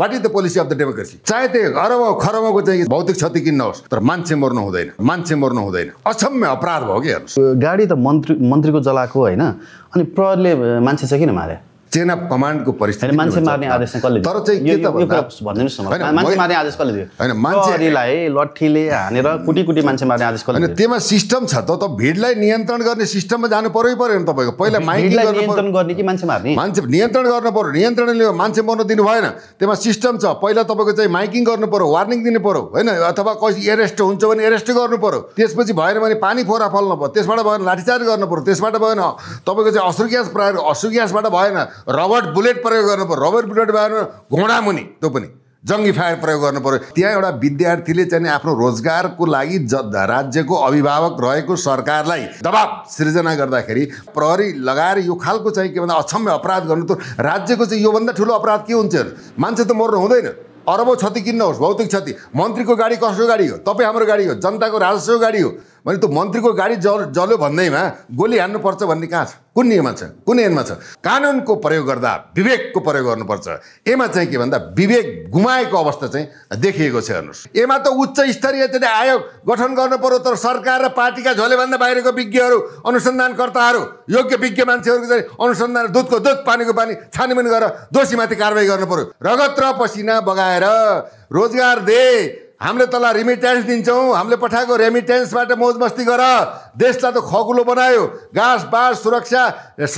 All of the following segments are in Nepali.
what is the policy of the democracy चाहे त्यो अरब खरबको चाहिँ भौतिक क्षति किन्न होस् तर मान्छे मर्नु हुँदैन मान्छे मर्नु हुँदैन असम्य अपराध भयो कि हेर्नुहोस् गाडी त मन्त्री मन्त्रीको जलाएको होइन अनि प्रहरले मान्छे चाहिँ किन मारे चेन अफ कमान्डको परिस्थिति मान्छे तर चाहिँ मान्छे मार्ने आदेश कसले होइन मान्छेलाई लट्ठीले हानेर कुटी कुटी मान्छे मार्ने आदेश कसले त्यसमा सिस्टम छ त भिडलाई नियन्त्रण गर्ने सिस्टममा जानु परै पऱ्यो नि तपाईँको पहिला नियन्त्रण गर्ने कि मान्छे मार्ने मान्छे नियन्त्रण गर्नु पर्यो नियन्त्रणले मान्छे मर्न दिनु भएन त्यसमा सिस्टम छ पहिला तपाईँको चाहिँ माइकिङ गर्नु पर्यो वार्निङ दिनु पर्यो होइन अथवा कसै एरेस्ट हुन्छ भने एरेस्ट गर्नु पर्यो त्यसपछि भएन भने पानी फोरा फल्नु पऱ्यो त्यसबाट भएन लाठीचार्ज गर्नु पर्यो त्यसबाट भएन तपाईँको चाहिँ असुर ग्यास प्रायर असुर ग्यासबाट भएन रबर्ट बुलेट प्रयोग गर्नु रबर रबर्ट बुलेट भएन घोडा मुनि त्यो पनि जङ्गी फायर प्रयोग गर्नु पऱ्यो त्यहाँ एउटा विद्यार्थीले चाहिँ आफ्नो रोजगारको लागि ज राज्यको अभिभावक रहेको सरकारलाई दबाब सृजना गर्दाखेरि प्रहरी लगाएर यो खालको चाहिँ के भन्दा अक्षम्य अपराध गर्नु त राज्यको चाहिँ योभन्दा ठुलो अपराध के हुन्छ मान्छे त मर्नु हुँदैन अरबौँ क्षति किन्न होस् भौतिक क्षति मन्त्रीको गाडी कसको गाडी हो तपाईँ हाम्रो गाडी हो जनताको राजस्वको गाडी हो मैले त्यो मन्त्रीको गाडी जल जल्यो भन्दैमा गोली हान्नुपर्छ भन्ने कहाँ छ कुन नियममा छ कुन एनमा छ कानुनको प्रयोग गर्दा विवेकको प्रयोग गर्नुपर्छ एमा चाहिँ के भन्दा विवेक गुमाएको अवस्था चाहिँ देखिएको छ हेर्नुहोस् एमा त उच्च स्तरीय चाहिँ आयोग गठन गर्नु पर्यो तर सरकार र पार्टीका झोलेभन्दा बाहिरको विज्ञहरू अनुसन्धानकर्ताहरू योग्य विज्ञ मान्छेहरूको चाहिँ अनुसन्धान दुधको दुध पानीको पानी छानबिन गरेर दोषीमाथि कारवाही गर्नु रगत र पसिना बगाएर रोजगार दे हामीले तँलाई रेमिटेन्स दिन्छौँ हामीले पठाएको रेमिटेन्सबाट मौज मस्ती गर देशलाई त खगुलो बनायो घाँस बाँस सुरक्षा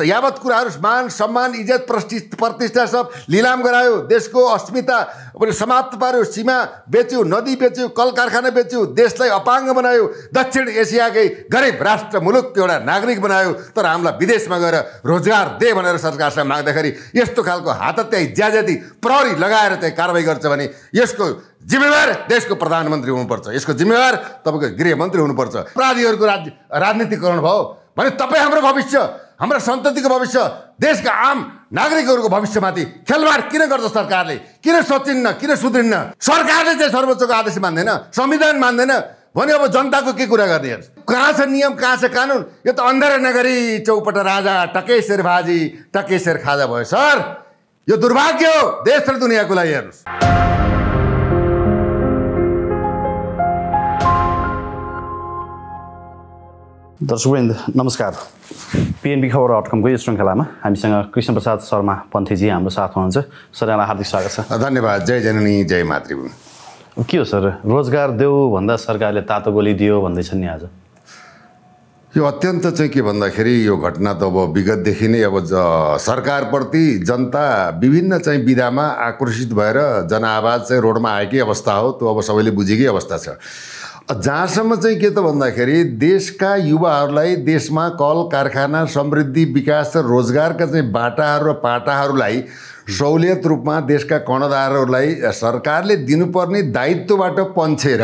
यावत कुराहरू मान सम्मान इज्जत प्रति प्रतिष्ठा सब लिलाम गरायो देशको अस्मिता पनि समाप्त पार्यो सीमा बेच्यो नदी बेच्यो कल कारखाना बेच्यो देशलाई अपाङ्ग बनायो दक्षिण एसियाकै गरिब राष्ट्र मुलुकको एउटा नागरिक बनायो तर हामीलाई विदेशमा गएर रोजगार दे भनेर सरकारसँग माग्दाखेरि यस्तो खालको त्यही ज्याजती प्रहरी लगाएर चाहिँ कारवाही गर्छ भने यसको जिम्मेवार देशको प्रधानमन्त्री हुनुपर्छ यसको जिम्मेवार तपाईँको गृहमन्त्री हुनुपर्छ अपराधीहरूको राज राजनीतिकरण भयो भने तपाईँ हाम्रो भविष्य हाम्रो सन्ततिको भविष्य देशका आम नागरिकहरूको भविष्यमाथि खेलवाड किन गर्छ सरकारले किन सचिन्न किन सुध्रिन्न सरकारले चाहिँ सर्वोच्चको आदेश मान्दैन संविधान मान्दैन भने अब जनताको के कुरा गर्ने कहाँ छ नियम कहाँ छ कानुन यो त अन्धार नगरी चौपट राजा टकेश्वर भाजी शेर खाजा भयो सर यो दुर्भाग्य हो देश र दुनियाँको लागि हेर्नुहोस् दर्शकवृन्द नमस्कार पिएनबी खबर डट कमको यो श्रृङ्खलामा हामीसँग कृष्णप्रसाद प्रसाद शर्मा पन्थीजी हाम्रो साथ हुनुहुन्छ सर हार्दिक स्वागत छ धन्यवाद जय जननी जय मातृभूमि के हो सर रोजगार देऊ भन्दा सरकारले तातो गोली दियो भन्दैछन् नि आज यो अत्यन्त चाहिँ के भन्दाखेरि यो घटना त अब विगतदेखि नै अब ज सरकारप्रति जनता विभिन्न चाहिँ विधामा आकर्षित भएर जनआवाज चाहिँ रोडमा आएकै अवस्था हो त्यो अब सबैले बुझेकै अवस्था छ जहाँसम्म चाहिँ के त भन्दाखेरि देशका युवाहरूलाई देशमा कल कारखाना समृद्धि विकास र रोजगारका चाहिँ बाटाहरू र पाटाहरूलाई सहुलियत रूपमा देशका कर्णधारहरूलाई सरकारले दिनुपर्ने दायित्वबाट पन्छेर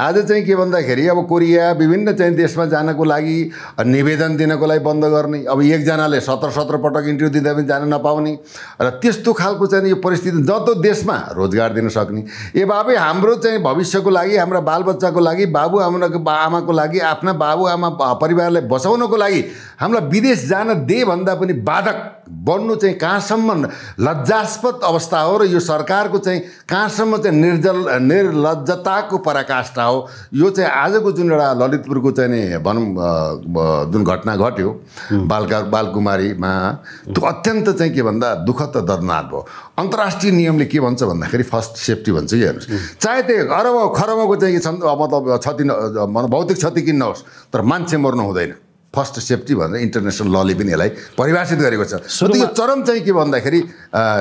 आज चाहिँ के भन्दाखेरि अब कोरिया विभिन्न चाहिँ देशमा जानको लागि निवेदन दिनको लागि बन्द गर्ने अब एकजनाले सत्र सत्र पटक इन्टरभ्यू दिँदा पनि जान नपाउने र त्यस्तो खालको चाहिँ यो परिस्थिति जतो देशमा रोजगार दिन सक्ने ए बाबै हाम्रो चाहिँ भविष्यको लागि हाम्रा बालबच्चाको लागि बाबुआमाको आमाको लागि आफ्ना बाबुआमा परिवारलाई बचाउनको लागि हामीलाई विदेश जान दे भन्दा पनि बाधक बन्नु चाहिँ कहाँसम्म लज्जास्पद अवस्था हो र यो सरकारको चाहिँ कहाँसम्म चाहिँ निर्जल निर्लजताको पराका आस्था हो यो चाहिँ आजको जुन एउटा ललितपुरको चाहिँ नि भनौँ जुन घटना घट्यो बालका बालकुमारीमा त्यो अत्यन्त चाहिँ के भन्दा दुःख त दर्दनाथ भयो अन्तर्राष्ट्रिय नियमले के भन्छ भन्दाखेरि फर्स्ट सेफ्टी भन्छ कि हेर्नुहोस् चाहे त्यो अरब खरबको चाहिँ मतलब क्षति भौतिक क्षति किन्न नहोस् तर मान्छे मर्नु हुँदैन फर्स्ट सेफ्टी भनेर इन्टरनेसनल लले पनि यसलाई परिभाषित गरेको छ यो चरम चाहिँ के भन्दाखेरि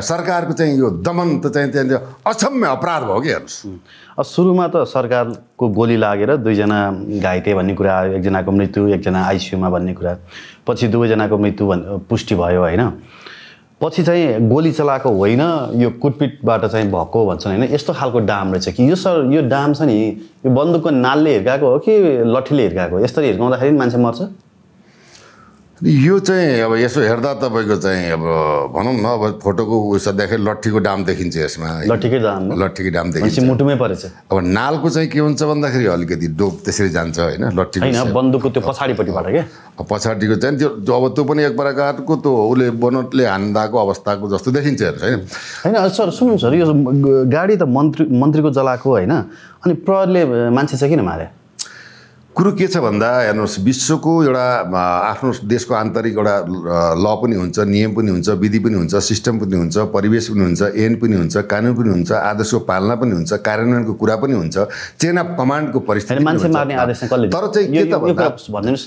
सरकारको चाहिँ यो दमन त चाहिँ त्यो अक्षम्य अपराध भयो कि हेर्नुहोस् सुरुमा त सरकारको गोली लागेर दुईजना घाइते भन्ने कुरा आयो एकजनाको मृत्यु एकजना आइसियुमा भन्ने कुरा पछि दुवैजनाको मृत्यु भन् पुष्टि भयो होइन पछि चाहिँ गोली चलाएको होइन यो कुटपिटबाट चाहिँ भएको भन्छन् होइन यस्तो खालको डाम रहेछ कि यो सर यो डाम छ नि यो बन्दुकको नालले हिर्काएको हो कि लट्ठीले हिर्काएको यसरी हिर्काउँदाखेरि मान्छे मर्छ यो चाहिँ अब यसो हेर्दा तपाईँको चाहिँ अब भनौँ न अब फोटोको उस हेर्दाखेरि लट्ठीको डाम देखिन्छ यसमा लट्ठीकै दाम लट्ठीको दाम देखिन्छ मुटुमै परेछ अब नालको चाहिँ के हुन्छ भन्दाखेरि अलिकति डोप त्यसरी जान्छ होइन लट्ठी बन्दुकको त्यो पछाडिपट्टिबाट क्या पछाडिको चाहिँ त्यो अब त्यो पनि एक प्रकारको त्यो उसले बनोटले हान्दाको अवस्थाको जस्तो देखिन्छ होइन होइन सर सुन्नु सर यो गाडी त मन्त्री मन्त्रीको जलाएको होइन अनि प्रहरले मान्छे छ किन मारे कुरो के छ भन्दा हेर्नुहोस् विश्वको एउटा आफ्नो देशको आन्तरिक एउटा ल पनि हुन्छ नियम पनि हुन्छ विधि पनि हुन्छ सिस्टम पनि हुन्छ परिवेश पनि हुन्छ एन पनि हुन्छ कानुन पनि हुन्छ आदेशको पालना पनि हुन्छ कार्यान्वयनको कुरा पनि हुन्छ चेन अफ कमान्डको परिस्थिति तर चाहिँ के त होइन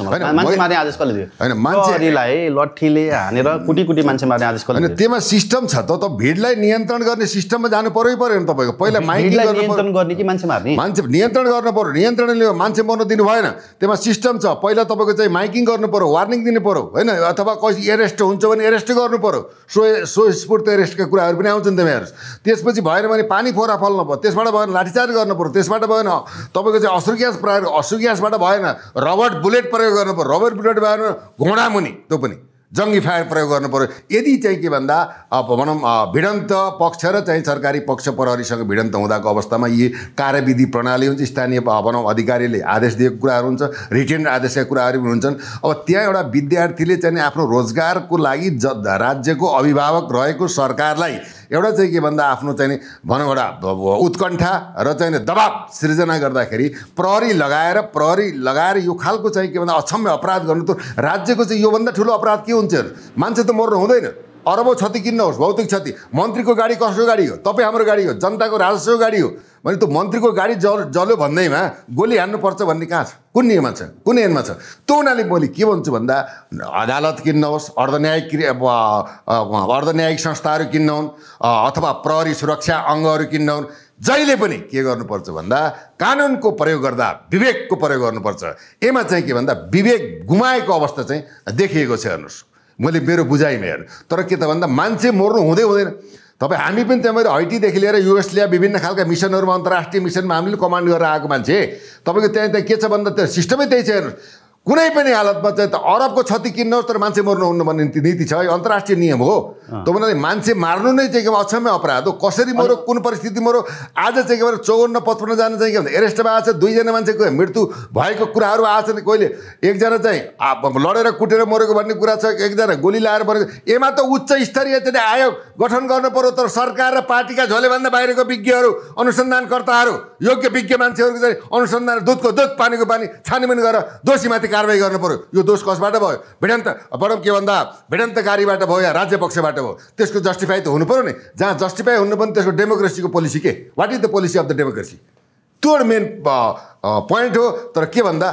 मान्छेलाई लट्ठीले हानेर कुटी कुटी मान्छे मार्ने आदेश होइन त्यसमा सिस्टम छ त भिडलाई नियन्त्रण गर्ने सिस्टममा जानु पऱ्यो नि तपाईँको पहिला मान्छे नियन्त्रण गर्ने कि मान्छे मार्ने मान्छे नियन्त्रण गर्नु पऱ्यो नियन्त्रणले मान्छे मर्न दिनु भएन त्यसमा सिस्टम छ पहिला तपाईँको चाहिँ माइकिङ गर्नु पऱ्यो वार्निङ दिनु पऱ्यो होइन अथवा कसै एरेस्ट हुन्छ भने एरेस्ट गर्नु पऱ्यो सो सो स्फूर्त एरेस्टका कुराहरू पनि आउँछन् तपाईँहरू त्यसपछि भएन भने पानी फोरा फल्नु पऱ्यो त्यसबाट भएन लाठीचार्ज गर्नु पऱ्यो त्यसबाट भएन तपाईँको चाहिँ असुर ग्यास प्रयोग असुर ग्यासबाट भएन रबर्ट बुलेट प्रयोग गर्नु पऱ्यो रबर्ट बुलेट भएन घोडा मुनि त्यो पनि जङ्गी फायर प्रयोग गर्नु पऱ्यो यदि चाहिँ के भन्दा अब भनौँ भिडन्त पक्ष र चाहिँ सरकारी पक्ष प्रहरीसँग भिडन्त हुँदाको अवस्थामा यी कार्यविधि प्रणाली हुन्छ स्थानीय भनौँ अधिकारीले आदेश दिएको कुराहरू हुन्छ रिटेन आदेशका कुराहरू पनि हुन्छन् अब त्यहाँ एउटा विद्यार्थीले चाहिँ आफ्नो रोजगारको लागि ज राज्यको अभिभावक रहेको सरकारलाई एउटा चाहिँ के भन्दा आफ्नो चाहिँ भनौँ एउटा उत्कण्ठा र चाहिँ दबाब सृजना गर्दाखेरि प्रहरी लगाएर प्रहरी लगाएर यो खालको चाहिँ के भन्दा अक्षम्य अपराध गर्नु त राज्यको चाहिँ योभन्दा ठुलो अपराध के हुन्छ मान्छे त मर्नु हुँदैन अरबौँ क्षति किन्नुहोस् भौतिक क्षति मन्त्रीको गाडी कसको गाडी हो तपाईँ हाम्रो गाडी हो जनताको राजस्वको गाडी हो भने त्यो मन्त्रीको गाडी जल जल्यो भन्दैमा गोली हान्नुपर्छ भन्ने कहाँ छ कुन नियममा छ कुन एनमा छ त्यो हुनाले मैले के भन्छु भन्दा अदालत किन्नुहोस् अर्ध न्यायिक संस्थाहरू किन्नुहुन् अथवा प्रहरी सुरक्षा अङ्गहरू किन्नुहुन् जहिले पनि के गर्नुपर्छ भन्दा कानुनको प्रयोग गर्दा विवेकको प्रयोग गर्नुपर्छ यसमा चाहिँ के भन्दा विवेक गुमाएको अवस्था चाहिँ देखिएको छ हेर्नुहोस् मैले मेरो बुझाइमा हेर तर के त भन्दा मान्छे मर्नु हुँदै हुँदैन तपाईँ हामी पनि त्यहाँ मेरो हैटीदेखि लिएर युएसले विभिन्न खालका मिसनहरूमा अन्तर्राष्ट्रिय मिसनमा हामीले कमान्ड गरेर आएको मान्छे तपाईँको त्यहाँ त्यहाँ के छ भन्दा त्यो सिस्टमै त्यही छ हेर्नुहोस् कुनै पनि हालतमा चाहिँ त अरबको क्षति किन्नुहोस् तर मान्छे मर्नु मर्नुहुन्न भन्ने नीति छ यो अन्तर्राष्ट्रिय नियम हो त मान्छे मार्नु नै चाहिँ के अक्षम्य अपराध हो कसरी मरो कुन परिस्थिति मरो आज चाहिँ के भएर चौवन्न पचपन्नजना चाहिँ के भन्छ एरेस्टमा छ दुईजना मान्छेको मृत्यु भएको कुराहरू आएको नि कहिले एकजना चाहिँ लडेर कुटेर मरेको भन्ने कुरा छ एकजना गोली लाएर मरेको एमा त उच्च स्तरीय चाहिँ आयोग गठन गर्नु पर्यो तर सरकार र पार्टीका झोलेभन्दा बाहिरको विज्ञहरू अनुसन्धानकर्ताहरू योग्य विज्ञ मान्छेहरूको चाहिँ अनुसन्धान दुधको दुध पानीको पानी छानबिन गरेर दोषीमाथि कारवाही गर्नु पऱ्यो यो दोष कसबाट भयो भिडन्त बरम के भन्दा भिडन्तकारीबाट भयो या राज्य पक्षबाट भयो त्यसको जस्टिफाई त हुनु पऱ्यो नि जहाँ जस्टिफाई हुनु पनि त्यसको डेमोक्रेसीको पोलिसी के what is the policy of the democracy त्यो मेन पोइन्ट हो तर के भन्दा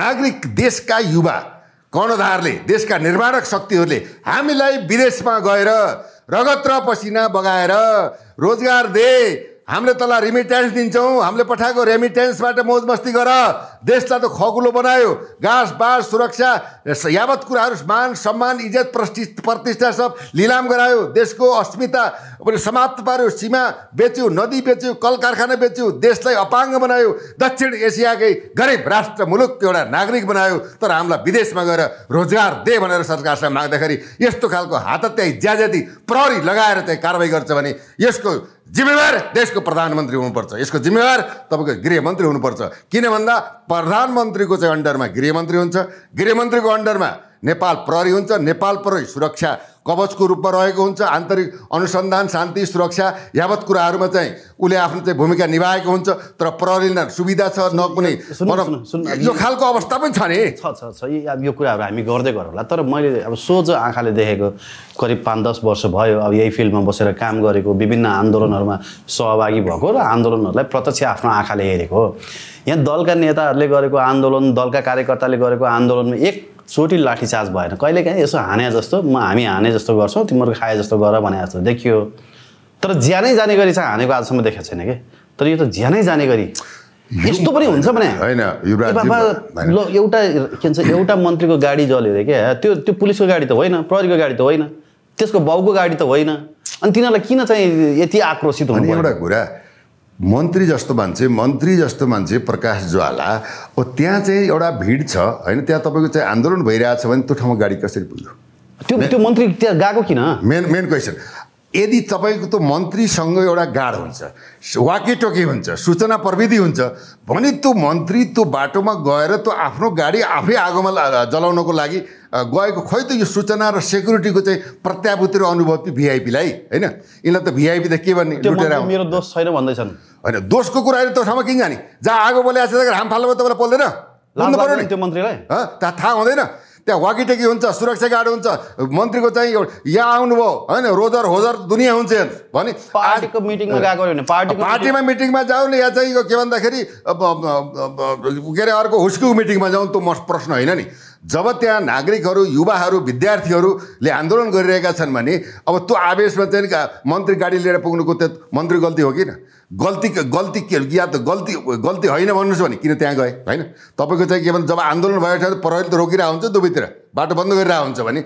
नागरिक देशका युवा कर्णधारले देशका निर्माणक शक्तिहरूले हामीलाई विदेशमा गएर रगत र पसिना बगाएर रोजगार दे हामीले तँलाई रेमिटेन्स दिन्छौँ हामीले पठाएको रेमिटेन्सबाट मौज मस्ती गर देशलाई त खगुलो बनायो घाँस बाँस सुरक्षा यावत कुराहरू मान सम्मान इज्जत प्रति प्रतिष्ठा सब लिलाम गरायो देशको अस्मिता पनि समाप्त पार्यो सीमा बेच्यो नदी बेच्यो कल कारखाना बेच्यो देशलाई अपाङ्ग बनायो दक्षिण एसियाकै गरिब राष्ट्र मुलुक एउटा नागरिक बनायो तर हामीलाई विदेशमा गएर रोजगार दे भनेर सरकारसँग माग्दाखेरि यस्तो खालको हातत्याई ज्याज्याति प्रहरी लगाएर चाहिँ कारवाही गर्छ भने यसको जिम्मेवार देशको प्रधानमन्त्री हुनुपर्छ यसको जिम्मेवार तपाईँको गृहमन्त्री हुनुपर्छ किन भन्दा प्रधानमन्त्रीको चाहिँ अन्डरमा गृहमन्त्री हुन्छ गृहमन्त्रीको अन्डरमा नेपाल प्रहरी हुन्छ नेपाल प्रहरी सुरक्षा कवचको रूपमा रहेको हुन्छ आन्तरिक अनुसन्धान शान्ति सुरक्षा यावत कुराहरूमा चाहिँ उसले आफ्नो चाहिँ भूमिका निभाएको हुन्छ तर प्रहरीलाई सुविधा छ न कुनै यो खालको अवस्था पनि छ नि छ छ छ यो कुराहरू हामी गर्दै गरौँ होला तर मैले अब सोझो आँखाले देखेको करिब पाँच दस वर्ष भयो अब यही फिल्डमा बसेर काम गरेको विभिन्न आन्दोलनहरूमा सहभागी भएको र आन्दोलनहरूलाई प्रत्यक्ष आफ्नो आँखाले हेरेको यहाँ दलका नेताहरूले गरेको आन्दोलन दलका कार्यकर्ताले गरेको आन्दोलनमा एक चोटि लाठीचार्ज भएन कहिलेकाहीँ यसो हाने जस्तो म हामी हाने जस्तो गर्छौँ तिमीहरूको खाए जस्तो गर भने जस्तो देखियो तर ज्यानै जाने गरी चाहिँ हानेको आजसम्म देखेको छैन कि तर यो त ज्यानै जाने गरी यस्तो पनि हुन्छ भने होइन ल एउटा के भन्छ एउटा मन्त्रीको गाडी जल्यो अरे क्या त्यो त्यो पुलिसको गाडी त होइन प्रहरीको गाडी त होइन त्यसको बाउको गाडी त होइन अनि तिनीहरूलाई किन चाहिँ यति आक्रोशित हुने एउटा कुरा मन्त्री जस्तो मान्छे मन्त्री जस्तो मान्छे प्रकाश ज्वाला ओ त्यहाँ चाहिँ एउटा भिड छ होइन त्यहाँ तपाईँको चाहिँ आन्दोलन भइरहेछ भने त्यो ठाउँमा गाडी कसरी पुग्यो त्यो त्यो मन्त्री त्यहाँ गएको किन मेन मेन क्वेसन यदि तपाईँको त्यो मन्त्रीसँग एउटा गाड हुन्छ वाकेटोकी हुन्छ सूचना प्रविधि हुन्छ भने त्यो मन्त्री त्यो बाटोमा गएर त्यो आफ्नो गाडी आफै आगोमा जलाउनको लागि गएको खै त यो सूचना र सेक्युरिटीको चाहिँ प्रत्याभूति र अनुभव थियो भिआइपीलाई होइन यिनलाई त भिआइपी त के भन्ने मेरो दोष छैन भन्दैछन् होइन दोषको कुरा अहिले त्यो ठाउँमा किन जाने जहाँ आगो बोले आएको छ हाम फाल्नुभयो तपाईँलाई पोल्दैन त्यो मन्त्रीलाई थाहा हुँदैन त्यहाँ वाकिटेकी हुन्छ सुरक्षा गार्ड हुन्छ मन्त्रीको चाहिँ यहाँ आउनुभयो होइन रोजर होजर दुनियाँ हुन्छ भने पार्टीको मिटिङमा गएको भने पार्टी पार्टीमा मिटिङमा जाउँ या चाहिँ के भन्दाखेरि के अरे अर्को हुस्कुको मिटिङमा जाउँ त्यो म प्रश्न होइन नि जब त्यहाँ नागरिकहरू युवाहरू विद्यार्थीहरूले आन्दोलन गरिरहेका छन् भने अब त्यो आवेशमा चाहिँ मन्त्री गाडी लिएर पुग्नुको त्यो मन्त्री गल्ती हो किन गल्ती गल्ती के या त गल्ती गल्ती होइन भन्नुहोस् भने किन त्यहाँ गए होइन तपाईँको चाहिँ के भन्छ जब आन्दोलन भएको छ प्रहरी त रोकिरहेको हुन्छ दुबईतिर बाटो बन्द गरिरहेको हुन्छ भने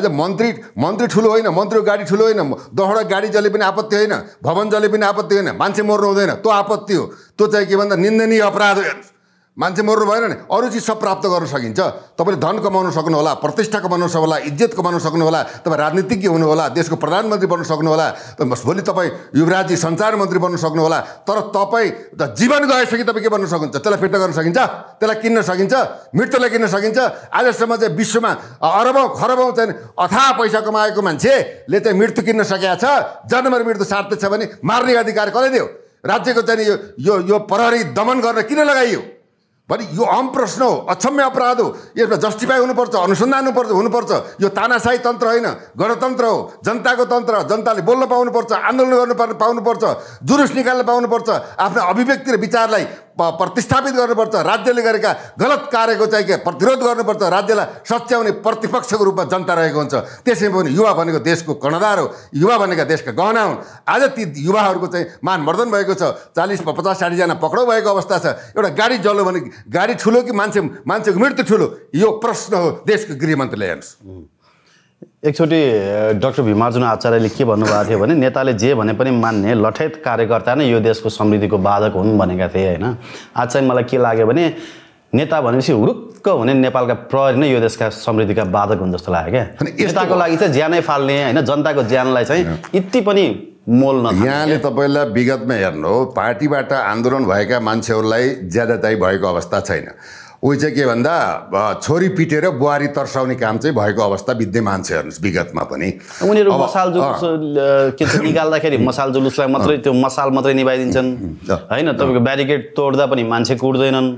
आज मन्त्री मन्त्री ठुलो होइन मन्त्रीको गाडी ठुलो होइन दसवटा गाडी जले पनि आपत्ति होइन भवन जले पनि आपत्ति होइन मान्छे मर्नु हुँदैन त्यो आपत्ति हो त्यो चाहिँ के भन्दा निन्दनीय अपराध हो हेर्नुहोस् मान्छे मर्नु भएन नि अरू चिज सब प्राप्त गर्न सकिन्छ तपाईँले धन कमाउनु सक्नुहोला प्रतिष्ठा कमाउन सक्नुहोला इज्जत कमाउन सक्नुहोला तपाईँ राजनीतिज्ञ हुनुहोला देशको प्रधानमन्त्री बन्न सक्नुहोला भोलि तपाईँ युवराजी सञ्चार मन्त्री बन्न सक्नुहोला तर तपाईँ जीवन गएपछि तपाईँ के बन्न सक्नुहुन्छ त्यसलाई फिर्ता गर्न सकिन्छ त्यसलाई किन्न सकिन्छ मृत्युलाई किन्न सकिन्छ आजसम्म चाहिँ विश्वमा अरबौँ खरबौँ चाहिँ अथा पैसा कमाएको मान्छेले चाहिँ मृत्यु किन्न सकेका छ जन्मर मृत्यु सार्थक छ भने मार्ने अधिकार कसले दियो राज्यको चाहिँ यो यो प्रहरी दमन गर्न किन लगाइयो भने यो अम प्रश्न हो अक्षम्य अपराध हो यसमा जस्टिफाई हुनुपर्छ अनुसन्धान हुनुपर्छ हुनुपर्छ यो तानासाई तन्त्र होइन गणतन्त्र हो जनताको तन्त्र जनताले बोल्न पाउनुपर्छ आन्दोलन गर्नु पाउनुपर्छ जुलुस निकाल्न पाउनुपर्छ आफ्नो अभिव्यक्ति र विचारलाई प्रतिस्थापित गर्नुपर्छ राज्यले गरेका गलत कार्यको चाहिँ के प्रतिरोध गर्नुपर्छ राज्यलाई सच्याउने प्रतिपक्षको रूपमा जनता रहेको हुन्छ त्यसै पनि युवा भनेको देशको कर्णधार हो युवा भनेका देशका गहना हुन् आज ती युवाहरूको चाहिँ मर्दन भएको छ चालिस पचास साठीजना पक्राउ भएको अवस्था छ एउटा गाडी जल्यो भने गाडी ठुलो कि मान्छे मान्छेको मृत्यु ठुलो यो प्रश्न हो देशको गृहमन्त्रीले हेर्नुहोस् एकचोटि डक्टर भीमार्जुन आचार्यले के भन्नुभएको थियो भने नेताले जे भने पनि मान्ने लठैत कार्यकर्ता नै यो देशको समृद्धिको बाधक हुन् भनेका थिए होइन आज चाहिँ मलाई के लाग्यो भने नेता भनेपछि हुरुक्क हुने नेपालका प्रहरी नै यो देशका समृद्धिका बाधक हुन् जस्तो लाग्यो क्या यस्ताको लागि चाहिँ ज्यानै फाल्ने होइन जनताको ज्यानलाई चाहिँ यति पनि मोल्न यहाँले तपाईँलाई विगतमा हेर्नु हो पार्टीबाट आन्दोलन भएका मान्छेहरूलाई ज्यादा दायी भएको अवस्था छैन उयो चाहिँ के भन्दा छोरी पिटेर बुहारी तर्साउने काम चाहिँ भएको अवस्था विद्यमान छ हेर्नुहोस् विगतमा पनि उनीहरू मसाल जुलुस के निकाल्दाखेरि मसाल जुलुसलाई मात्रै त्यो मसाल मात्रै निभाइदिन्छन् होइन तपाईँको ब्यारिकेड तोड्दा पनि मान्छे कुट्दैनन्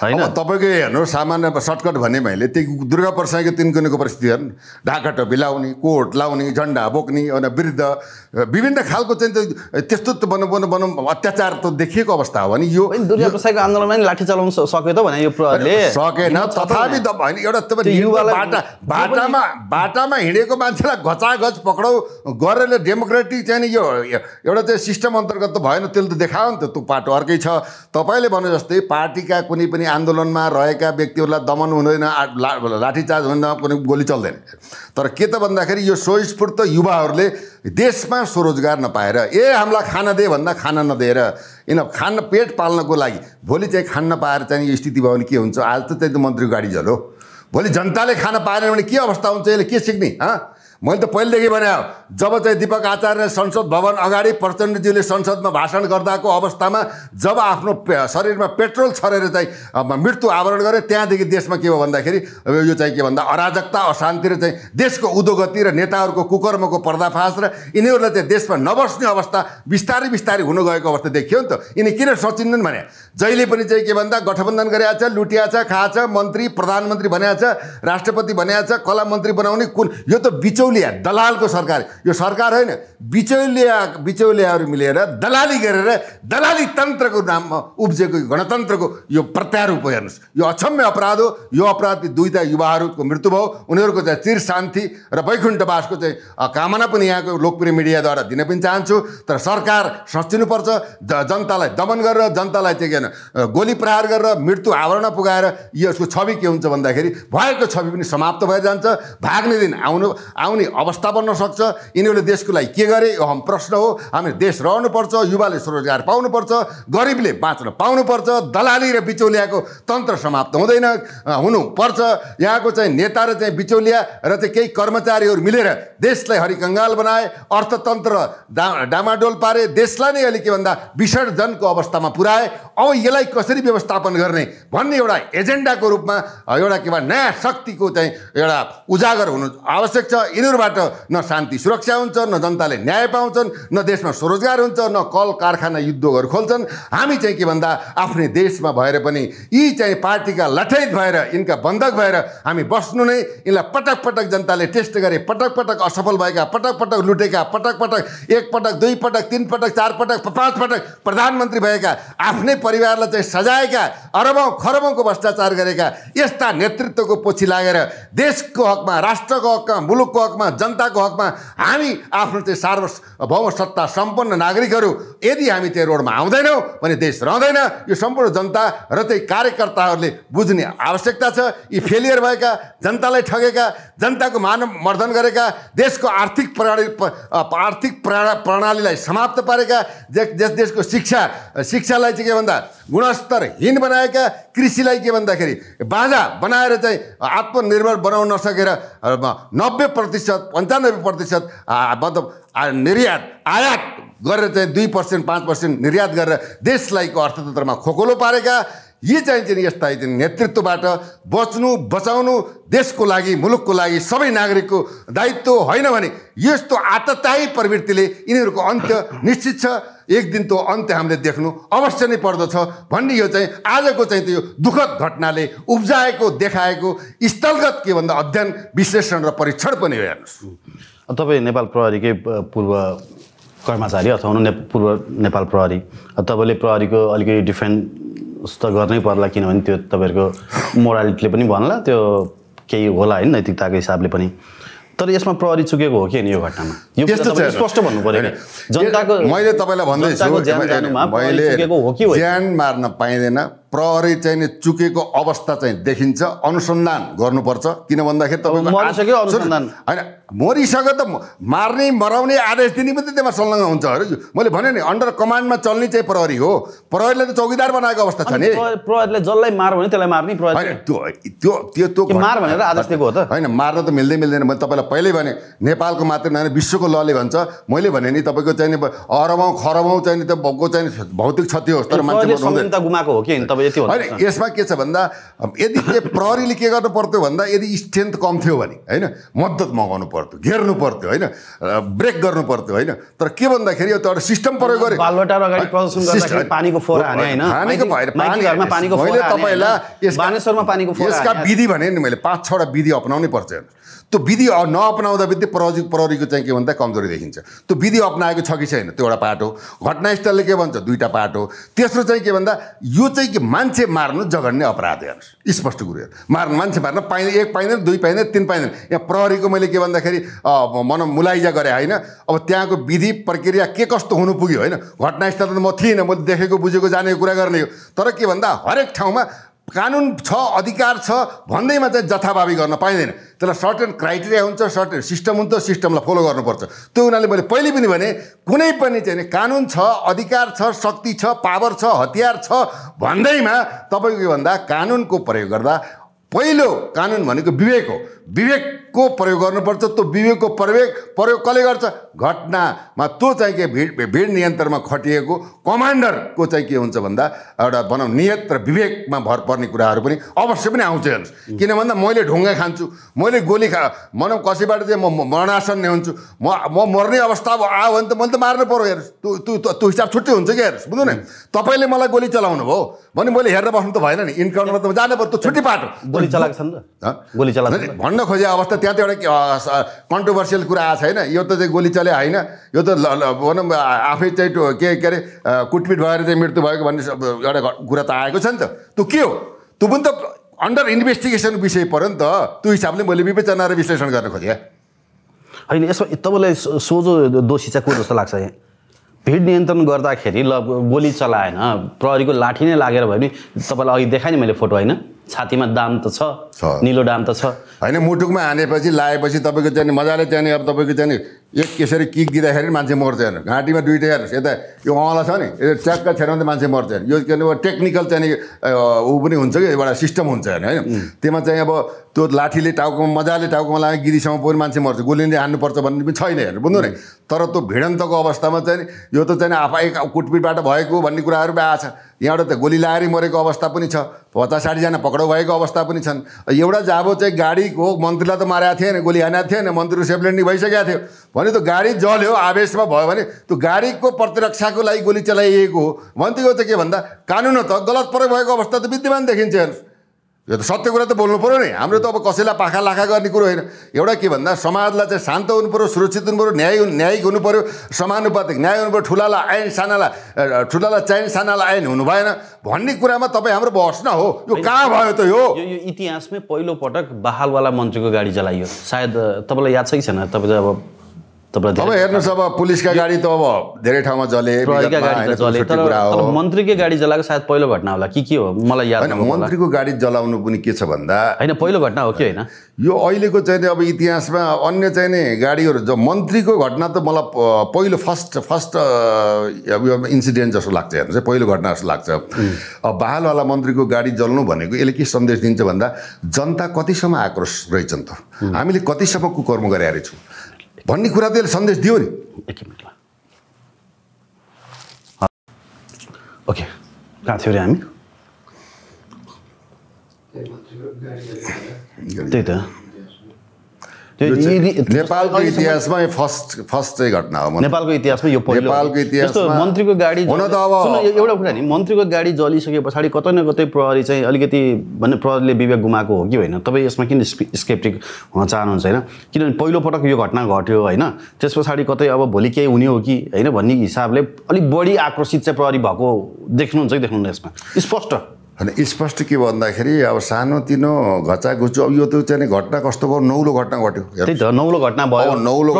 होइन तपाईँको हेर्नु सामान्य सर्टकट भने मैले त्यही दुर्गा प्रसाईको तिनकुनेको परिस्थिति हेर्नु ढाका टोपी लाउने कोट लाउने झन्डा बोक्ने अनि वृद्ध विभिन्न खालको चाहिँ त्यो त्यस्तो भनौँ बन बन अत्याचार त देखिएको अवस्था हो भने यो दुर्गा प्रसाईको आन्दोलनमा नि लाठी चलाउनु सक्यो त भने यो सकेन तथापि त होइन एउटा तपाईँ बाटा बाटामा बाटामा हिँडेको मान्छेलाई घचाघच पक्राउ गरेर डेमोक्रेटिक चाहिँ यो एउटा चाहिँ सिस्टम अन्तर्गत त भएन त्यसले त देखायो नि त त्यो पाटो अर्कै छ तपाईँले भने जस्तै पार्टीका कुनै पनि आन्दोलनमा रहेका व्यक्तिहरूलाई दमन हुँदैन लाठीचार्ज हुँदैन कुनै गोली चल्दैन तर के त भन्दाखेरि यो स्वस्फूर्त युवाहरूले देशमा स्वरोजगार नपाएर ए हामीलाई खाना दे भन्दा खाना नदिएर यिन खान पेट पाल्नको लागि भोलि चाहिँ खान नपाएर चाहिँ स्थिति भयो भने के हुन्छ आज त त मन्त्री गाडी हो भोलि जनताले खाना पाएन भने के अवस्था हुन्छ यसले के सिक्ने हँ मैले त पहिलेदेखि भने जब चाहिँ दीपक आचार्य संसद भवन अगाडि प्रचण्डज्यूले संसदमा भाषण गर्दाको अवस्थामा जब आफ्नो शरीरमा पेट्रोल छरेर चाहिँ मृत्यु आवरण गरे त्यहाँदेखि देशमा के हो भन्दाखेरि यो चाहिँ के भन्दा अराजकता अशान्ति र चाहिँ देशको उद्योगति र नेताहरूको कुकर्मको पर्दाफास र यिनीहरूलाई चाहिँ देशमा नबस्ने अवस्था बिस्तारै बिस्तारै हुन गएको अवस्था देखियो नि त यिनी किन सचिन्नन् भने जहिले पनि चाहिँ के भन्दा गठबन्धन गरेका छ लुटिया छ खा मन्त्री प्रधानमन्त्री भनिएको छ राष्ट्रपति भनिएको छ कला मन्त्री बनाउने कुन यो त बिचो बिचौलिया दलालको सरकार यो सरकार होइन बिचौलिया बिचौलियाहरू मिलेर दलाली गरेर दलाली तन्त्रको नाममा उब्जेको गणतन्त्रको यो प्रत्यारूप हो हेर्नुहोस् यो अक्षम्य अपराध हो यो अपराध दुईवटा युवाहरूको मृत्यु भयो उनीहरूको चाहिँ चिर शान्ति र वैकुण्ठवासको चाहिँ कामना पनि यहाँको लोकप्रिय मिडियाद्वारा दिन पनि चाहन्छु तर सरकार सचिनुपर्छ जनतालाई दमन गरेर जनतालाई चाहिँ के गोली प्रहार गरेर मृत्यु आवरण पुगाएर यसको छवि के हुन्छ भन्दाखेरि भएको छवि पनि समाप्त भएर जान्छ भाग्ने दिन आउनु आउनु आउने अवस्था बन्न सक्छ यिनीहरूले देशको लागि के गरे यो हम प्रश्न हो हामी देश रहनुपर्छ युवाले स्वरोजगार पाउनुपर्छ गरिबले बाँच्न पाउनुपर्छ दलाली र बिचौलियाको तन्त्र समाप्त हुँदैन हुनुपर्छ यहाँको चाहिँ नेता र चाहिँ बिचौलिया र चाहिँ केही कर्मचारीहरू मिलेर देशलाई हरिकङ्गाल बनाए अर्थतन्त्र डा डामाडोल पारे देशलाई नै अहिले के भन्दा विसर्जनको अवस्थामा पुऱ्याए अब यसलाई कसरी व्यवस्थापन गर्ने भन्ने एउटा एजेन्डाको रूपमा एउटा के भन्दा नयाँ शक्तिको चाहिँ एउटा उजागर हुनु आवश्यक छ यिनीहरूबाट न शान्ति सुरक्षा हुन्छ न जनताले न्याय पाउँछन् न देशमा स्वरोजगार हुन्छ न कल कारखाना युद्धहरू खोल्छन् हामी चाहिँ के भन्दा आफ्नै देशमा भएर पनि यी चाहिँ पार्टीका लठैत भएर यिनका बन्धक भएर हामी बस्नु नै यिनलाई पटक पटक जनताले टेस्ट गरे पटक पटक असफल भएका पटक पटक लुटेका पटक पटक एक पटक दुई पटक तिन पटक चार पटक पाँच पटक प्रधानमन्त्री भएका आफ्नै परिवारलाई चाहिँ सजाएका अरबौँ खरबौँको भ्रष्टाचार गरेका यस्ता नेतृत्वको पछि लागेर देशको हकमा राष्ट्रको हकमा मुलुकको हकमा हकमा जनताको हकमा हामी आफ्नो त्यो सार्वभौम सत्ता सम्पन्न नागरिकहरू यदि हामी त्यो रोडमा आउँदैनौँ भने देश रहँदैन यो सम्पूर्ण जनता र त्यही कार्यकर्ताहरूले बुझ्ने आवश्यकता छ यी फेलियर भएका जनतालाई ठगेका जनताको मान मर्दन गरेका देशको आर्थिक प्रणाली आर्थिक प्रणालीलाई समाप्त पारेका देश देशको शिक्षा शिक्षालाई चाहिँ के भन्दा गुणस्तरहीन बनाएका कृषिलाई के भन्दाखेरि बाजा बनाएर चाहिँ आत्मनिर्भर बनाउन नसकेर नब्बे प्रतिशत पन्चानब्बे प्रतिशत मतलब निर्यात आयात गरेर चाहिँ दुई पर्सेन्ट पाँच पर्सेन्ट निर्यात गरेर देशलाई अर्थतन्त्रमा खोकोलो पारेका यी चाहिँ चाहिँ यस्ता नेतृत्वबाट बच्नु बचाउनु देशको लागि मुलुकको लागि सबै नागरिकको दायित्व होइन भने यस्तो आततायी प्रवृत्तिले यिनीहरूको अन्त्य निश्चित छ एक दिन त्यो अन्त्य हामीले देख्नु अवश्य नै पर्दछ भन्ने यो चाहिँ आजको चाहिँ त्यो दुःखद घटनाले उब्जाएको देखाएको स्थलगत के भन्दा अध्ययन विश्लेषण र परीक्षण पनि हो हेर्नुहोस् तपाईँ नेपाल प्रहरीकै पूर्व कर्मचारी अथवा ने पूर्व नेपाल प्रहरी तपाईँले प्रहरीको अलिकति डिफेन्स त गर्नै पर्ला किनभने त्यो तपाईँहरूको मोरालिटीले पनि भन्ला त्यो केही होला होइन नैतिकताको हिसाबले पनि तर यसमा प्रहरी चुकेको हो कि नि यो घटनामा यो स्पष्ट भन्नु पऱ्यो जनताको मैले तपाईँलाई भन्दैछु ज्यान मार्न पाइँदैन प्रहरी चाहिँ चुकेको अवस्था चाहिँ देखिन्छ अनुसन्धान गर्नुपर्छ किन भन्दाखेरि तपाईँको होइन मरिसक्यो त मार्ने मराउने आदेश दिने पनि त्यसमा संलग्न हुन्छ अरे मैले भने नि अन्डर कमान्डमा चल्ने चाहिँ प्रहरी हो प्रहरीले त चौकीदार बनाएको अवस्था छ नि प्रहरीले जसलाई मार भने त्यसलाई मार्ने त्यो त्यो त्यो त्यो मार भनेर आदेश दिएको हो त होइन मार्न त मिल्दै मिल्दैन मैले तपाईँलाई पहिल्यै भने नेपालको मात्रै नभएर विश्वको लले भन्छ मैले भने नि तपाईँको चाहिँ अरबौँ खरबौँ चाहिँ त्यो चाहिँ भौतिक क्षति होस् तर मान्छे गुमाएको हो कि तपाईँ यति होइन यसमा के छ भन्दा यदि प्रहरीले के गर्नु पर्थ्यो भन्दा यदि स्ट्रेन्थ कम थियो भने होइन मद्दत मगाउनु पर्थ्यो घेर्नु पर्थ्यो होइन ब्रेक गर्नु पर्थ्यो होइन तर के भन्दाखेरि यो त एउटा सिस्टम प्रयोग गर्यो तपाईँलाई यसका विधि भने नि मैले पाँच छवटा विधि अप्नाउनै पर्छ त्यो विधि नअपनाउँदा बित्तिकै प्रहरी प्रहरीको चाहिँ के भन्दा कमजोरी देखिन्छ त्यो विधि अप्नाएको छ कि छैन त्यो एउटा पाठ हो घटनास्थलले के भन्छ दुईवटा पाठ हो तेस्रो चाहिँ के भन्दा यो चाहिँ कि मान्छे मार्नु जगन्ने अपराध हेर्नुहोस् स्पष्ट कुरो हेर्नु मार्नु मान्छे मार्न पाइँदैन एक पाइँदैन दुई पाइँदैन तिन पाइँदैन यहाँ प्रहरीको मैले के भन्दाखेरि मन मुलाइजा गरेँ होइन अब त्यहाँको विधि प्रक्रिया के कस्तो हुनु पुग्यो होइन घटनास्थल त म थिइनँ मैले देखेको बुझेको जानेको कुरा गर्ने हो तर के भन्दा हरेक ठाउँमा कानुन छ अधिकार छ भन्दैमा चाहिँ जथाभावी गर्न पाइँदैन त्यसलाई सर्टेन क्राइटेरिया हुन्छ सर्टेन सिस्टम हुन्छ सिस्टमलाई फलो गर्नुपर्छ त्यो हुनाले मैले पहिले पनि भने कुनै पनि चाहिँ कानुन छ अधिकार छ शक्ति छ पावर छ हतियार छ भन्दैमा तपाईँको के भन्दा कानुनको प्रयोग गर्दा पहिलो कानुन भनेको विवेक हो विवेकको प्रयोग गर्नुपर्छ त्यो विवेकको प्रवेग प्रयोग कसले गर्छ घटनामा त्यो चाहिँ के भिड भिड नियन्त्रणमा खटिएको कमान्डरको चाहिँ के हुन्छ भन्दा एउटा भनौँ नियत र विवेकमा भर पर्ने कुराहरू पनि अवश्य पनि आउँछ हेर्नुहोस् किन भन्दा मैले ढुङ्गा खान्छु मैले गोली खा भनौँ कसैबाट चाहिँ म नै हुन्छु म म मर्ने अवस्था आयो भने त मैले त मार्नु पऱ्यो हेर्नुहोस् त्यो हिसाब छुट्टै हुन्छ कि हेर्नुहोस् बुझ्नु न तपाईँले मलाई गोली चलाउनु भयो भने मैले हेरेर बस्नु त भएन नि इन्काउन्टरमा त जानु पर्यो त्यो छुट्टी पाटो गोली चलाएको छ नि त गोली चलाएको भन्न खोजे अवस्था त्यहाँ त एउटा कन्ट्रोभर्सियल कुरा आएको छैन यो त चाहिँ गोली चले होइन यो त भनौँ आफै चाहिँ के के अरे कुटपिट भएर चाहिँ मृत्यु भएको भन्ने एउटा कुरा त आएको छ नि त त्यो के हो त्यो पनि त अन्डर इन्भेस्टिगेसन विषय पऱ्यो नि त त्यो हिसाबले मैले विवेचना र विश्लेषण गर्न खोजेँ होइन यसमा तपाईँलाई सोझो दोषी चाहिँ को जस्तो लाग्छ यहाँ भिड नियन्त्रण गर्दाखेरि ल गोली चलाएन प्रहरीको लाठी नै लागेर भयो भने तपाईँलाई अघि देखाएँ नि मैले फोटो होइन छातीमा दाम त छ निलो दाम त छ होइन मुटुकमा हानेपछि लाएपछि तपाईँको त्यहाँनिर मजाले त्यहाँनिर अब तपाईँको चाहिँ एक यसरी किक दिँदाखेरि मान्छे मर्छ हेर्नु घाँटीमा दुइटै हेर्नुहोस् यता यो अँला छ नि यो ट्याक्क छैन भने त मान्छे मर्छ हेर्नु यो के भने टेक्निकल चाहिँ ऊ पनि हुन्छ कि एउटा सिस्टम हुन्छ हेर्नु होइन त्यसमा चाहिँ अब त्यो लाठीले टाउकोमा मजाले टाउकोमा लाग्यो गिरीसम्म पनि मान्छे मर्छ गोलीले हान्नुपर्छ भन्ने पनि छैन हेर्नु बुझ्नु नि तर त्यो भिडन्तको अवस्थामा चाहिँ यो त चाहिँ आफै कुटपिटबाट भएको भन्ने कुराहरू पनि आएको छ यहाँबाट त गोली लाएर मरेको अवस्था पनि छ पचास साठीजना पक्राउ भएको अवस्था पनि छन् एउटा जाबो चाहिँ गाडीको मन्त्रीलाई त मारेको थिएन गोली हानेको थिएन मन्त्री सेप्लेन्डी भइसकेको थियो भने त्यो गाडी जल्यो आवेशमा भयो भने त्यो गाडीको प्रतिरक्षाको लागि गोली चलाइएको हो भने त्यो चाहिँ के भन्दा कानुन त गलत प्रयोग भएको अवस्था त विद्यमान देखिन्छ हेर्नुहोस् यो त सत्य कुरा त बोल्नु पऱ्यो नि हाम्रो त अब कसैलाई पाखा लाखा गर्ने कुरो होइन एउटा के भन्दा समाजलाई चाहिँ शान्त हुनु पऱ्यो सुरक्षित हुनु पऱ्यो न्याय न्यायिक हुनु पऱ्यो समानुपातिक न्याय हुनु पऱ्यो ठुलालाई आयन सानालाई ठुलालाई चाहिने सानालाई आयन हुनु भएन भन्ने कुरामा तपाईँ हाम्रो बहस न हो यो कहाँ भयो त यो यो इतिहासमै पहिलोपटक बहालवाला मञ्चको गाडी जलाइयो सायद तपाईँलाई याद छ कि छैन तपाईँ अब अब हेर्नुहोस् अब पुलिसका गाडी त अब धेरै ठाउँमा जले मन्त्रीकै गाडी जलाएको सायद पहिलो घटना होला कि के हो मलाई याद मन्त्रीको गाडी जलाउनु पनि के छ भन्दा होइन पहिलो घटना हो कि होइन यो अहिलेको चाहिँ अब इतिहासमा अन्य नि गाडीहरू जो मन्त्रीको घटना त मलाई पहिलो फर्स्ट फर्स्ट इन्सिडेन्ट जस्तो लाग्छ हेर्नुहोस् पहिलो घटना जस्तो लाग्छ अब बहालवाला मन्त्रीको गाडी जल्नु भनेको यसले के सन्देश दिन्छ भन्दा जनता कतिसम्म आक्रोश रहेछन् त हामीले कतिसम्म कुकर्म गराएर छौँ भन्ने कुरा त्यसले सन्देश दियो नि एक मिनटमा ओके कहाँ थियो अरे हामी त्यही त नेपालको इतिहासमा फर्स्ट फर्स्ट चाहिँ घटना हो नेपालको इतिहासमा यो पहिलो नेपालको इतिहासमा मन्त्रीको गाडी हुन त अब एउटा कुरा नि मन्त्रीको गाडी जलिसके पछाडि कतै न कतै प्रहरी चाहिँ अलिकति भन्ने प्रहरीले विवेक गुमाएको हो कि होइन तपाईँ यसमा किन स्केप्टिक हुन चाहनुहुन्छ होइन किनभने पहिलोपटक यो घटना घट्यो होइन त्यस पछाडि कतै अब भोलि केही हुने हो कि होइन भन्ने हिसाबले अलिक बढी आक्रोशित चाहिँ प्रहरी भएको देख्नुहुन्छ कि देख्नुहुन्छ यसमा स्पष्ट अनि स्पष्ट के भन्दाखेरि अब सानोतिनो घचाघुचु अब यो त चाहिँ घटना कस्तो भयो नौलो घटना घट्यो नौलो घटना भयो नौलो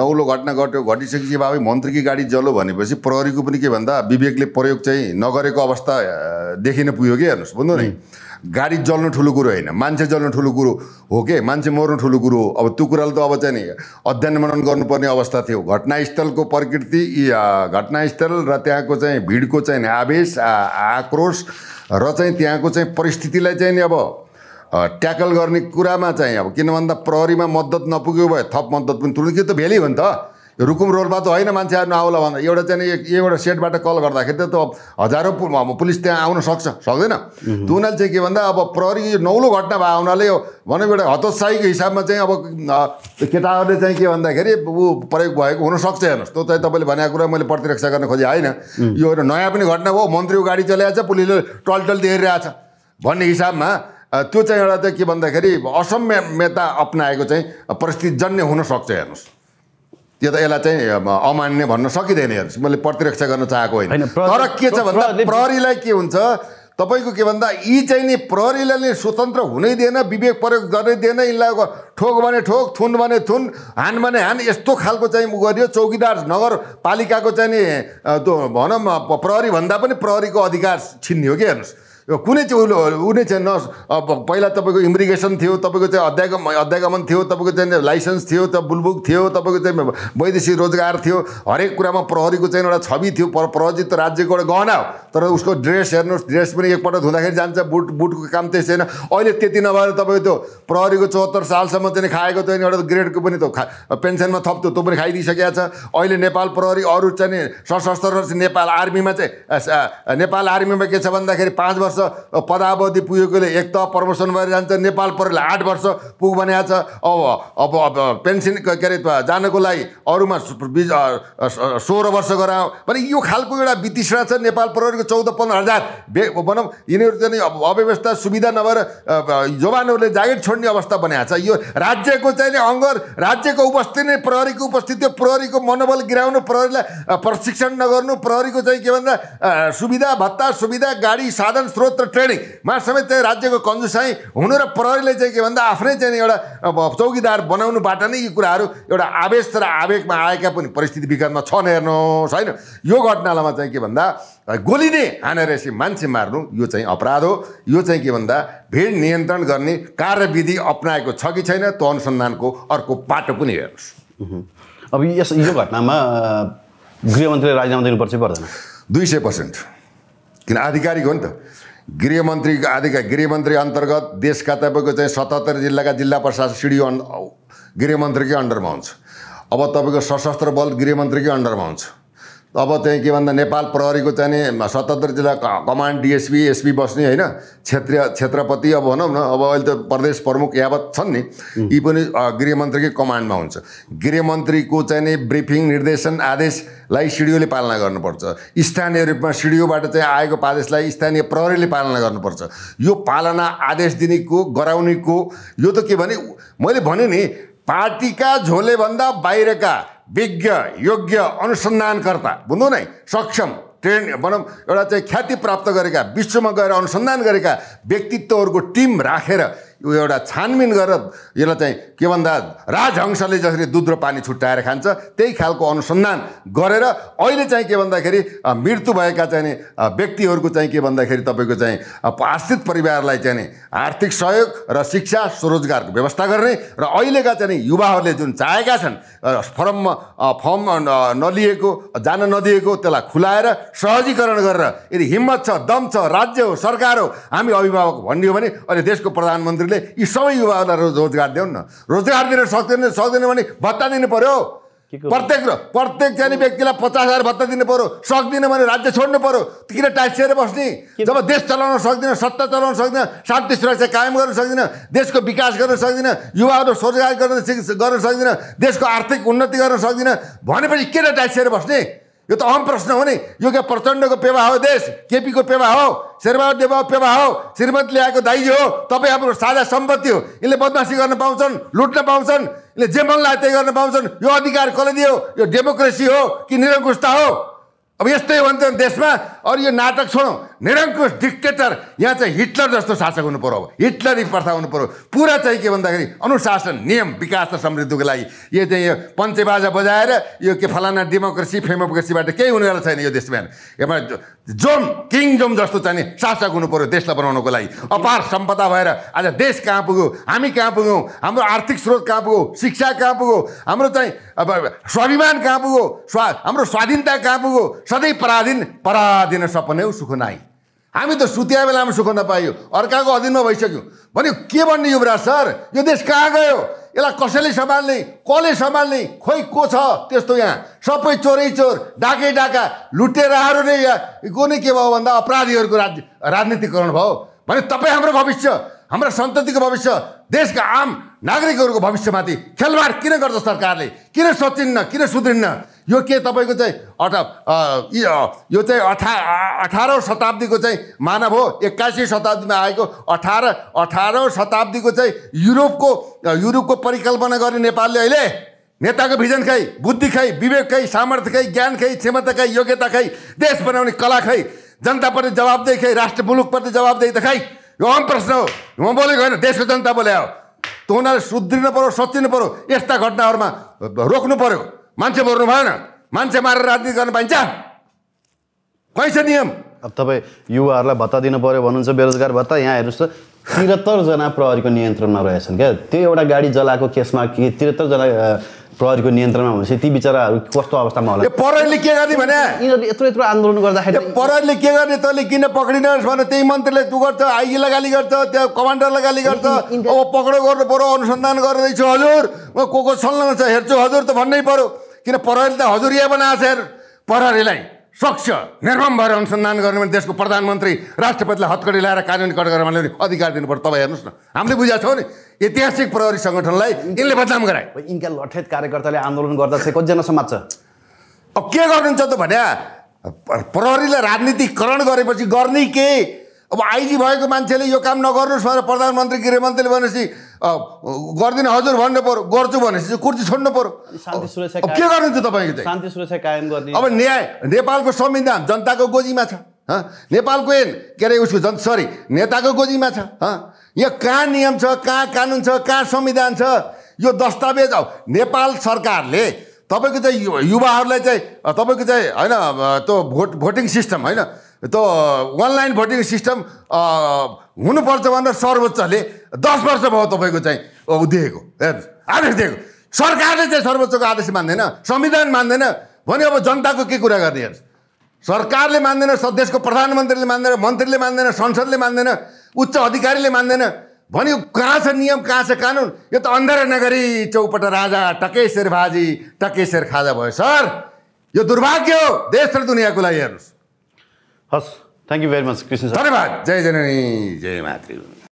नौलो घटना घट्यो घटिसकेपछि बाबै मन्त्रीकी गाडी जलो भनेपछि प्रहरीको पनि के भन्दा विवेकले प्रयोग चाहिँ नगरेको अवस्था देखिन पुग्यो कि हेर्नुहोस् बुझ्नु नि गाडी जल्नु ठुलो कुरो होइन मान्छे जल्नु ठुलो कुरो हो के मान्छे मर्नु ठुलो कुरो हो अब त्यो कुराले त अब चाहिँ नि अध्ययन मनन गर्नुपर्ने अवस्था थियो घटनास्थलको प्रकृति घटनास्थल र त्यहाँको चाहिँ भिडको चाहिँ आवेश आक्रोश र चाहिँ त्यहाँको चाहिँ परिस्थितिलाई चाहिँ नि अब ट्याकल गर्ने कुरामा चाहिँ अब किन भन्दा प्रहरीमा मद्दत नपुग्यो भए थप मद्दत पनि ठुलो त्यो त भेलै हो नि त रुकुम रोडमा त होइन मान्छेहरू आउला भन्दा एउटा चाहिँ एउटा सेटबाट कल गर्दाखेरि त हजारौँ पुलिस त्यहाँ आउन सक्छ सक्दैन त उनीहरूले चाहिँ के भन्दा अब प्रहरी नौलो घटना भएको हुनाले भनौँ एउटा हतोत्साहीको हिसाबमा चाहिँ अब केटाहरूले चाहिँ के भन्दाखेरि ऊ प्रयोग भएको हुनसक्छ हेर्नुहोस् त्यो चाहिँ तपाईँले भनेको कुरा मैले प्रतिरक्षा गर्न खोजेँ होइन यो एउटा नयाँ पनि घटना भयो मन्त्रीको गाडी चलाइरहेको छ पुलिसले टल्टल्ती छ भन्ने हिसाबमा त्यो चाहिँ एउटा चाहिँ के भन्दाखेरि असम्यता अप्नाएको चाहिँ परिस्थिति जन्य हुनसक्छ हेर्नुहोस् त्यो त यसलाई चाहिँ अमान्य भन्न सकिँदैन हेर्नुहोस् मैले प्रतिरक्षा गर्न चाहेको होइन तर के छ भन्दा प्रहरीलाई के हुन्छ तपाईँको के भन्दा यी चाहिँ नि प्रहरीलाई नै स्वतन्त्र हुनै दिएन विवेक प्रयोग गर्नै दिएन यिनलाई ठोक भने ठोक थुन भने थुन हान भने हान यस्तो खालको चाहिँ गरियो चौकीदार नगरपालिकाको चाहिँ नि भनौँ प्रहरी भन्दा पनि प्रहरीको अधिकार छिन्ने हो कि हेर्नुहोस् कुनै चाहिँ उसले उनी चाहिँ न पहिला तपाईँको इमिग्रेसन थियो तपाईँको चाहिँ अध्यागम अध्यागमन थियो तपाईँको चाहिँ लाइसेन्स थियो त बुलबुक थियो तपाईँको चाहिँ वैदेशिक रोजगार थियो हरेक कुरामा प्रहरीको चाहिँ एउटा छवि थियो पर त राज्यको एउटा गहना हो तर उसको ड्रेस हेर्नुहोस् ड्रेस पनि एकपल्ट धुँदाखेरि जान्छ बुट बुटको काम त्यस छैन अहिले त्यति नभएर तपाईँको त्यो प्रहरीको चौहत्तर सालसम्म चाहिँ खाएको त्यो एउटा ग्रेडको पनि त्यो खा पेन्सनमा थप्थ्यो त्यो पनि खाइदिइसकेको छ अहिले नेपाल प्रहरी अरू चाहिँ सशस्त्र नेपाल आर्मीमा चाहिँ नेपाल आर्मीमा के छ भन्दाखेरि पाँच वर्ष वर्ष पदावधि पुगेकोले एक त प्रमोसन भएर जान्छ नेपाल प्रहरीले आठ वर्ष पुग बनाएको छ अब अब पेन्सन के अरे जानको लागि अरूमा सोह्र वर्ष गराऊ भने यो खालको एउटा वितिष्णा छ नेपाल प्रहरीको चौध पन्ध्र हजार भनौँ यिनीहरू चाहिँ अव्यवस्था सुविधा नभएर जवानहरूले जागिर छोड्ने अवस्था बनाएको छ यो राज्यको चाहिँ अङ्गर राज्यको उपस्थिति नै प्रहरीको उपस्थिति प्रहरीको मनोबल गिराउनु प्रहरीलाई प्रशिक्षण नगर्नु प्रहरीको चाहिँ के भन्दा सुविधा भत्ता सुविधा गाडी साधन स्रोत स्रोत र मा समेत चाहिँ राज्यको कन्जुसाई हुनु र प्रहरीले चाहिँ के भन्दा आफ्नै चाहिँ एउटा चौकीदार बनाउनुबाट नै यी कुराहरू एउटा आवेश र आवेगमा आएका पनि परिस्थिति विगतमा छन् हेर्नुहोस् होइन यो घटनालामा चाहिँ के भन्दा गोली नै हानेर यसरी मान्छे मार्नु यो चाहिँ अपराध हो यो चाहिँ के भन्दा भिड नियन्त्रण गर्ने कार्यविधि अप्नाएको छ कि छैन त्यो अनुसन्धानको अर्को पाटो पनि हेर्नुहोस् अब यस यो घटनामा गृहमन्त्रीले राजीनामा दिनुपर्छ पर्दैन दुई सय पर्सेन्ट किन आधिकारिक हो नि त गृहमन्त्री आदिका गृहमन्त्री अन्तर्गत देशका तपाईँको चाहिँ सतहत्तर जिल्लाका जिल्ला प्रशासन सिडिओ गृहमन्त्रीकै अन्डरमा हुन्छ अब तपाईँको सशस्त्र बल गृहमन्त्रीकै अन्डरमा हुन्छ अब चाहिँ के भन्दा नेपाल प्रहरीको चाहिँ सतहत्तर जिल्ला कमान्ड डिएसपी एसपी बस्ने होइन क्षेत्रीय क्षेत्रपति अब भनौँ न अब अहिले त प्रदेश प्रमुख यावत छन् नि यी पनि गृहमन्त्रीकै कमान्डमा हुन्छ गृहमन्त्रीको चाहिँ ब्रिफिङ निर्देशन आदेशलाई सिडिओले पालना गर्नुपर्छ स्थानीय रूपमा सिडिओबाट चाहिँ आएको आदेशलाई स्थानीय प्रहरीले पालना गर्नुपर्छ यो पालना आदेश दिनेको गराउनेको यो त के भने मैले भने नि पार्टीका झोलेभन्दा बाहिरका विज्ञ योग्य अनुसन्धानकर्ता बुझ्नु नै सक्षम ट्रेन भनौँ एउटा चाहिँ ख्याति प्राप्त गरेका विश्वमा गएर अनुसन्धान गरेका व्यक्तित्वहरूको टिम राखेर यो एउटा छानबिन गरेर यसलाई चाहिँ के भन्दा राजहंसले जसरी दुध र पानी छुट्याएर खान्छ त्यही खालको अनुसन्धान गरेर अहिले चाहिँ के भन्दाखेरि मृत्यु भएका चाहिँ व्यक्तिहरूको चाहिँ के भन्दाखेरि तपाईँको चाहिँ आश्रित परिवारलाई चाहिँ नि आर्थिक सहयोग र शिक्षा स्वरोजगारको व्यवस्था गर्ने र अहिलेका चाहिँ युवाहरूले जुन चाहेका छन् फर्ममा फर्म नलिएको जान नदिएको त्यसलाई खुलाएर सहजीकरण गरेर यदि हिम्मत छ दम छ राज्य हो सरकार हो हामी अभिभावक भनियो भने अहिले देशको प्रधानमन्त्रीले हामीले यी सबै युवाहरूलाई रोजगार देऊ न रोजगार दिन सक्दैन सक्दैन भने भत्ता दिनु पर्यो प्रत्येक र प्रत्येक जाने व्यक्तिलाई पचास हजार भत्ता दिनु पर्यो सक्दिनँ भने राज्य छोड्नु पर्यो किन टाइसिएर बस्ने जब देश चलाउन सक्दिनँ सत्ता चलाउन सक्दिनँ शान्ति सुरक्षा कायम गर्न सक्दिनँ देशको विकास गर्न सक्दिनँ युवाहरू रोजगार गर्न गर्न सक्दिनँ देशको आर्थिक उन्नति गर्न सक्दिनँ भनेपछि किन टाइसिएर बस्ने यो त अहम प्रश्न हो नि यो क्या प्रचण्डको पेवा हो देश केपीको पेवा हो शेरबहादुर देवा पेवा हो श्रीमती ल्याएको दाइजो हो तपाईँ हाम्रो साझा सम्पत्ति हो यसले बदमासी गर्न पाउँछन् लुट्न पाउँछन् यसले जे मन लाग्यो त्यही गर्न पाउँछन् यो अधिकार कसले दियो यो डेमोक्रेसी हो कि निरङ्कुशता हो अब यस्तै हो भने देशमा अरू यो नाटक छोडौँ निरङ्कुश डिक्टेटर यहाँ चाहिँ हिटलर जस्तो शासक हुनु पऱ्यो अब हिटलरी प्रथा हुनु पऱ्यो पुरा चाहिँ के भन्दाखेरि अनुशासन नियम विकास र समृद्धिको लागि यो चाहिँ यो पञ्चेबाजा बजाएर यो के फलाना डेमोक्रेसी फेमोक्रेसीबाट केही हुनेवाला छैन यो देशमा एउटा जोम किङ जोम जस्तो चाहिँ शासक हुनु पऱ्यो देशलाई बनाउनुको लागि अपार सम्पदा भएर आज देश कहाँ पुग्यो हामी कहाँ पुग्यौँ हाम्रो आर्थिक स्रोत कहाँ पुग्यो शिक्षा कहाँ पुग्यो हाम्रो चाहिँ अब स्वाभिमान कहाँ पुग्यो स्वा हाम्रो स्वाधीनता कहाँ पुग्यो सधैँ पराधीन पराधीन सपने सुख नाई हामी त सुत्या बेलामा सुख नपाइयो अर्काको अधीनमा भइसक्यो भन्यो के भन्ने युवराज सर यो देश कहाँ गयो यसलाई कसैले सम्हाल्ने कसले सम्हाल्ने खोइ को छ त्यस्तो यहाँ सबै चोरै चोर डाकै डाका लुटेराहरू नै यहाँ नै के भयो भन्दा अपराधीहरूको राज राजनीतिकरण भयो भने तपाईँ हाम्रो भविष्य हाम्रो सन्ततिको भविष्य देशका आम नागरिकहरूको भविष्यमाथि खेलवाड किन गर्छ सरकारले किन सचिन्न किन सुध्रिन्न यो के तपाईँको चाहिँ अठ यो चाहिँ अठा अठारौँ शताब्दीको चाहिँ मानव हो एक्कासी शताब्दीमा आएको अठार अठारौँ शताब्दीको चाहिँ युरोपको युरोपको परिकल्पना गर्ने नेपालले अहिले नेताको भिजन खै बुद्धि खै विवेक खै सामर्थ्य खै ज्ञान खै क्षमता खै योग्यता खै देश बनाउने कला खै जनताप्रति जवाबदेही खै राष्ट्र मुलुकप्रति जवाबदेही त खै यो अहम प्रश्न हो म बोलेको होइन देशको जनता बोले हो त उनीहरूले सुध्रिनु पऱ्यो सोचिनु पऱ्यो यस्ता घटनाहरूमा रोक्नु पऱ्यो मान्छे मर्नु भएन मान्छे मारेर राजनीति गर्न पाइन्छ कहीँ छ नियम अब तपाईँ युवाहरूलाई भत्ता दिनु पऱ्यो भन्नुहुन्छ बेरोजगार भत्ता यहाँ हेर्नुहोस् त त्रिहत्तरजना प्रहरीको नियन्त्रणमा रहेछन् क्या त्यो एउटा गाडी जलाएको केसमा के त्रिहत्तरजना प्रहरीको नियन्त्रणमा हुन्छ ती बिचराहरू कस्तो अवस्थामा होला प्रहरीले के गर्ने भने यिनीहरूले यत्रो यत्रो आन्दोलन गर्दाखेरि प्रहरीले के गर्ने तैँले किन पक्रिनुहोस् भने त्यही मन्त्रीले तु गर्छ आइजीलाई गाली गर्छ त्यो कमान्डरलाई गाली गर्छ अब पक्रो गर्नु पऱ्यो अनुसन्धान गर्दैछु हजुर म को को संलग्न छ हेर्छु हजुर त भन्नै पऱ्यो किन प्रहरी त हजुरया बनाएको छ प्रहरीलाई स्वच्छ निर्मम भएर अनुसन्धान गर्ने भने देशको प्रधानमन्त्री राष्ट्रपतिलाई हत्कडी ल्याएर कानुन कड गरेर भने अधिकार दिनुपर्छ तपाईँ हेर्नुहोस् न हामीले बुझाएको छौँ नि ऐतिहासिक प्रहरी सङ्गठनलाई यिनले बदनाम गराए यिनका लठेत कार्यकर्ताले आन्दोलन गर्दा चाहिँ कतिजना समाज छ अब के गर्नुहुन्छ त भने प्रहरीलाई राजनीतिकरण गरेपछि गर्ने के अब आइजी भएको मान्छेले यो काम नगर्नुहोस् भनेर प्रधानमन्त्री गृहमन्त्रीले भनेपछि गर्दिन हजुर भन्नु पऱ्यो गर्छु भनेपछि चाहिँ कुर्सी छोड्नु पऱ्यो के गर्नु थियो तपाईँको चाहिँ शान्ति सुरक्षा कायम गर्ने अब न्याय नेपालको संविधान जनताको गोजीमा छ नेपालको के अरे उसको जन सरी नेताको गोजीमा छ यहाँ कहाँ नियम छ कहाँ कानुन छ कहाँ संविधान छ यो दस्तावेज हो नेपाल सरकारले तपाईँको चाहिँ युवाहरूलाई चाहिँ तपाईँको चाहिँ होइन त्यो भोट भोटिङ सिस्टम होइन त अनलाइन भोटिङ सिस्टम हुनुपर्छ भनेर सर्वोच्चले दस वर्ष भयो तपाईँको चाहिँ दिएको हेर्नुहोस् आदेश दिएको सरकारले चाहिँ सर्वोच्चको आदेश मान्दैन संविधान मान्दैन भने अब जनताको के कुरा गर्ने हेर्नुहोस् सरकारले मान्दैन देशको प्रधानमन्त्रीले मान्दैन मन्त्रीले मान्दैन संसदले मान्दैन उच्च अधिकारीले मान्दैन भन्यो कहाँ छ नियम कहाँ छ कानुन यो त अन्धार नगरी चौपट राजा टकेश्वर भाजी शेर खाजा भयो सर यो दुर्भाग्य हो देश र दुनियाँको लागि हेर्नुहोस् हस् thank you very much Krishna धन्यवाद जय जननी जय मातृ